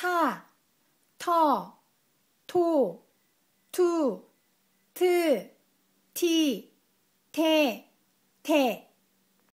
타, 터, 토, 투, 트, 티, 테, 테.